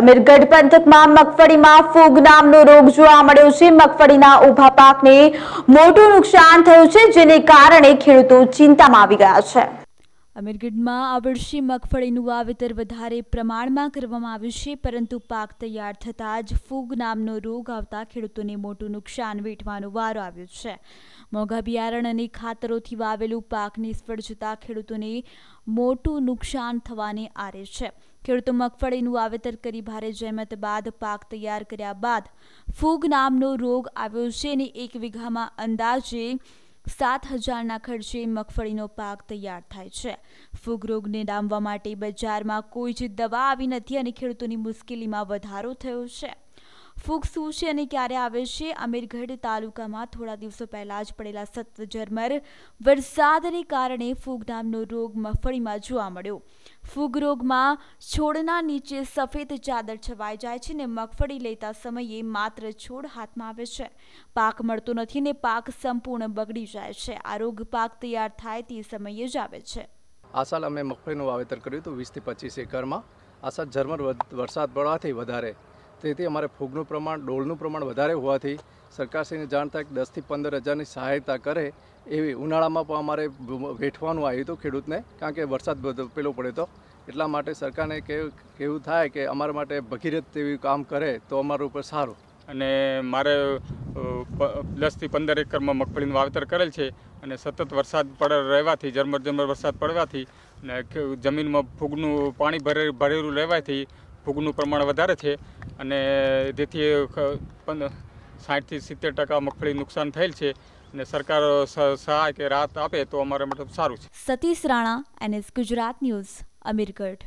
અમીરગઢ પંથકમાં મગફળીમાં ફૂગ નામનો રોગ જોવા મળ્યો છે મગફળીના ઉભા પાકને મોટું નુકસાન થયું છે જેને કારણે ખેડૂતો ચિંતામાં આવી ગયા છે અમીરગઢમાં આ વર્ષે મગફળીનું વાવેતર વધારે પ્રમાણમાં કરવામાં આવ્યું છે પરંતુ પાક તૈયાર થતાં જ ફૂગ નામનો રોગ આવતા ખેડૂતોને મોટું નુકસાન વેઠવાનો વારો આવ્યો છે મોંઘા બિયારણ અને ખાતરોથી વાવેલું પાક નિષ્ફળ જતા ખેડૂતોને મોટું નુકસાન થવાને આરે છે ખેડૂતો મગફળીનું વાવેતર કરી ભારે જહેમત બાદ પાક તૈયાર કર્યા બાદ ફૂગ નામનો રોગ આવ્યો છે અને એક વીઘામાં અંદાજે સાત હજારના ખર્ચે મગફળીનો પાક તૈયાર થાય છે ફૂગ રોગને ડામવા માટે બજારમાં કોઈ જ દવા આવી નથી અને ખેડૂતોની મુશ્કેલીમાં વધારો થયો છે ફૂગ શું છે અને ક્યારે આવે છે અમીરગઢ તાલુકામાં થોડા દિવસો પહેલાં જ પડેલા સતત ઝરમર વરસાદને કારણે ફૂગ નામનો રોગ મગફળીમાં જોવા મળ્યો ફૂગ રોગમાં છોડના નીચે સફેદ ચાદર છવાઈ જાય છે ને મગફળી લેતા સમયે માત્ર છોડ હાથમાં આવે છે પાક મળતો નથી ને પાક સંપૂર્ણ બગડી જાય છે આ રોગ પાક તૈયાર થાય તે સમયે જ આવે છે આ સાલ અમે મગફળીનું વાવેતર કર્યું હતું વીસથી પચીસ એકરમાં આ સાલ ઝરમર વરસાદ પડવાથી વધારે તેથી અમારે ફૂગનું પ્રમાણ ડોલનું પ્રમાણ વધારે હોવાથી સરકારશ્રીને જાણ થાય કે દસથી પંદર હજારની સહાયતા કરે એવી ઉનાળામાં પણ અમારે વેઠવાનું આવ્યું હતું ખેડૂતને કારણ કે વરસાદ પેલો પડે તો એટલા માટે સરકારને કેવું કેવું થાય કે અમારા માટે ભગીરથ તેવી કામ કરે તો અમારા ઉપર સારું અને મારે દસથી પંદર એકરમાં મગફળીનું વાવેતર કરેલ છે અને સતત વરસાદ પડ રહેવાથી ઝરમર ઝરમર વરસાદ પડવાથી અને જમીનમાં ફૂગનું પાણી ભરે ભરેલું રહેવાથી ફૂગનું પ્રમાણ વધારે છે અને તેથી સાઠથી સિત્તેર ટકા મગફળી નુકસાન થયેલ છે અને સરકાર સહાય કે રાહત આપે તો અમારે મતલબ સારું છે સતીશ રાણા એનએસ ગુજરાત ન્યૂઝ અમીરગઢ